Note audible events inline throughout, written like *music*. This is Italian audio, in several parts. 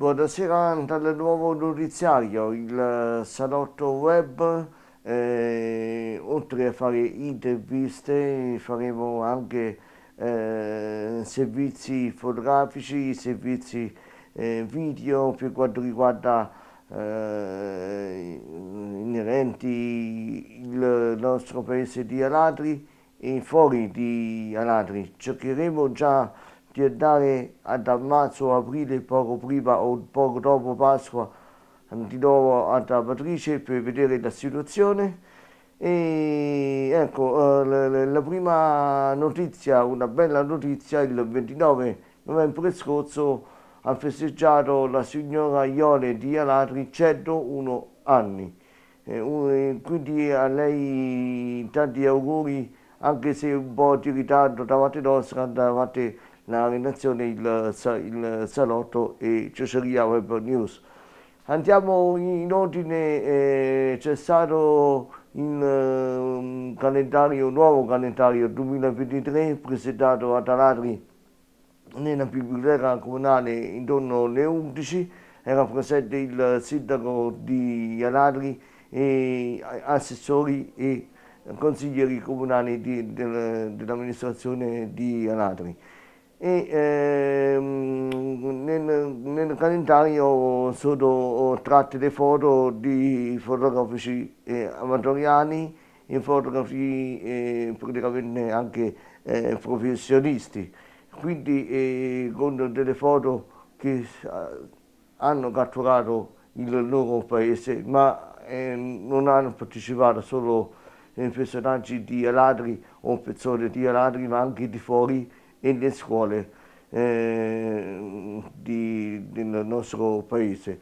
Buonasera dal nuovo notiziario, il eh, salotto web, eh, oltre a fare interviste faremo anche eh, servizi fotografici, servizi eh, video per quanto riguarda eh, inerenti il nostro paese di Alatri e fuori di Alatri. Cercheremo già di andare ad marzo aprile, poco prima o poco dopo Pasqua, mm, di nuovo ad Amatrice per vedere la situazione. E ecco, eh, la prima notizia, una bella notizia, il 29 novembre scorso ha festeggiato la signora Iole di Alatri 101 anni. Eh, quindi a lei tanti auguri, anche se un po' di ritardo da parte nostra, da parte la redazione il, il Salotto e Cesseria Web News. Andiamo in ordine, eh, c'è stato in, um, eh, un nuovo calendario 2023 presentato a Talatri nella biblioteca comunale intorno alle 11, era presente il sindaco di Alatri e assessori e consiglieri comunali di, del, dell'amministrazione di Alatri e ehm, nel, nel, calendario sono tratte le foto di fotografici eh, amatoriani e fotografi eh, praticamente anche eh, professionisti, quindi eh, con delle foto che hanno catturato il loro paese, ma ehm, non hanno partecipato solo eh, personaggi di Aladri o persone di Aladri, ma anche di fuori e le scuole eh, di, del nostro paese.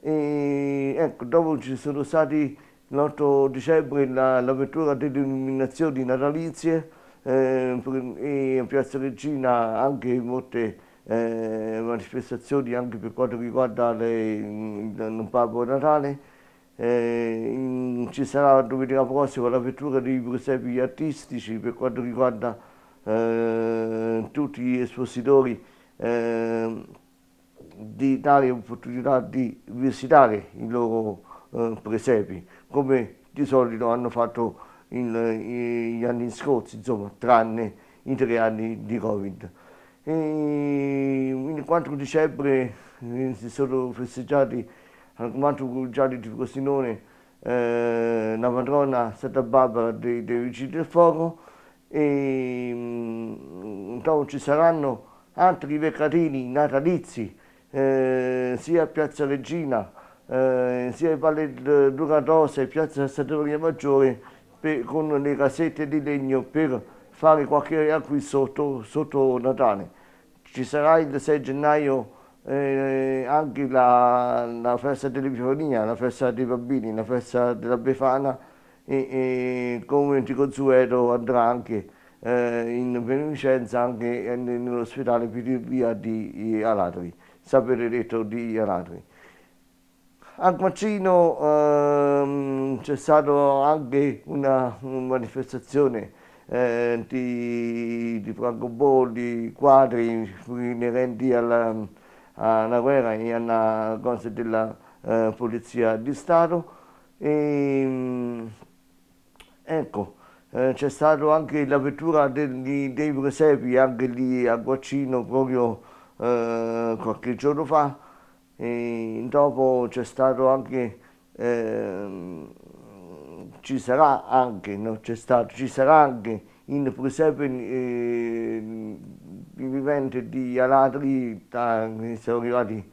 E, ecco, dopo ci sono stati l'8 dicembre l'apertura la delle illuminazioni natalizie eh, e in Piazza Regina anche molte eh, manifestazioni anche per quanto riguarda le, il Babbo Natale. Eh, in, ci sarà domenica prossima l'apertura dei presepi artistici per quanto riguarda eh, tutti gli espositori eh, di dare l'opportunità di visitare i loro eh, presepi, come di solito hanno fatto in, in, gli anni scorsi, insomma, tranne i tre anni di Covid. E il 4 dicembre eh, si sono festeggiati al comando collegiale di Frosinone eh, la Madonna Santa Barbara dei, dei Vigili del Fuoco e mh, mm, ci saranno altri mercatini natalizi eh, sia a Piazza Regina eh, sia in Valle Ducatosa e Piazza Sant'Evoria Maggiore per, con le casette di legno per fare qualche acquisto sotto, sotto Natale. Ci sarà il 6 gennaio eh, anche la, la festa dell'Epifania, la festa dei bambini, la festa della Befana e, come di consueto andrà anche eh, in beneficenza anche nell'ospedale Piripia di Alatri, San detto di Alatri. A Guaccino ehm, c'è stata anche una, una manifestazione eh, di, di francobolli, quadri inerenti alla, alla, guerra e alla cosa della eh, Polizia di Stato. E, ehm, Ecco, eh, c'è stata anche l'apertura dei, dei presepi, anche lì a Guaccino, proprio eh, qualche giorno fa. E dopo c'è stato anche, eh, ci sarà anche, no? c'è stato, ci sarà anche in presepe eh, vivente di Alatri, siamo arrivati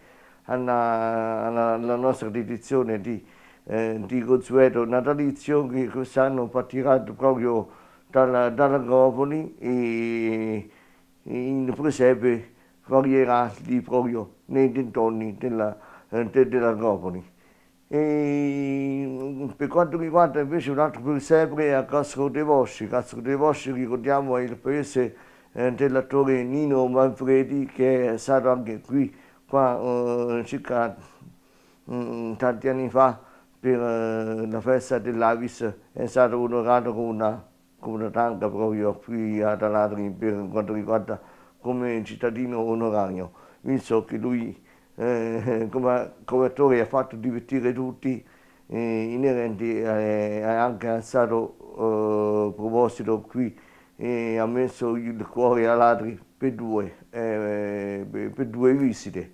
alla, alla, alla nostra dedizione di eh, di consueto natalizio che quest'anno partiranno proprio dalla, dall'Agropoli e in presepe varierà lì proprio nei dintorni della, de, dell'Agropoli. E per quanto riguarda invece un altro presepe è a Castro De Vosci, Castro De Vosci ricordiamo è il paese eh, dell'attore Nino Manfredi che è stato anche qui qua, eh, circa mh, mm, tanti anni fa per eh, la festa dell'Avis è stato onorato con una, con una targa proprio qui ad Alatri per quanto riguarda come cittadino onorario. Visto che lui eh, *laughs* come, come, attore ha fatto divertire tutti, eh, inerenti eh, anche al stato eh, proposito qui e ha messo il cuore a ladri per due, per, eh, per due visite.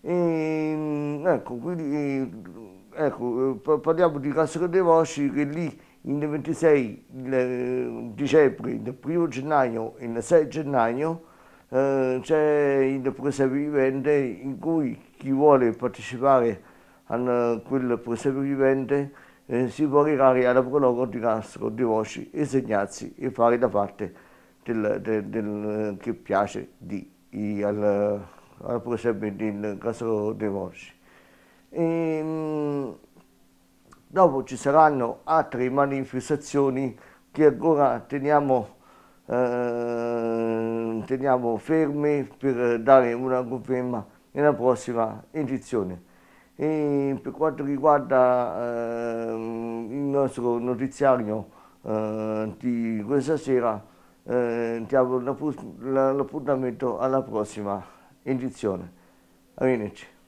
E, mm, ecco, quindi ecco, eh, parliamo di Castro dei Voci che lì il 26 il eh, dicembre, il 1 gennaio e il 6 gennaio eh, c'è il presepe vivente in cui chi vuole partecipare a quel presepe vivente eh, si può recare alla prologo di Castro di Voci e segnarsi e fare da parte del, del, del che piace di, al, al presepe di Castro di Voci. E, ehm, dopo ci saranno altre manifestazioni che ancora teniamo, eh, teniamo ferme per dare una conferma nella prossima edizione. E per quanto riguarda eh, il nostro notiziario eh, di questa sera, eh, diamo l'appuntamento alla prossima edizione. Arrivederci.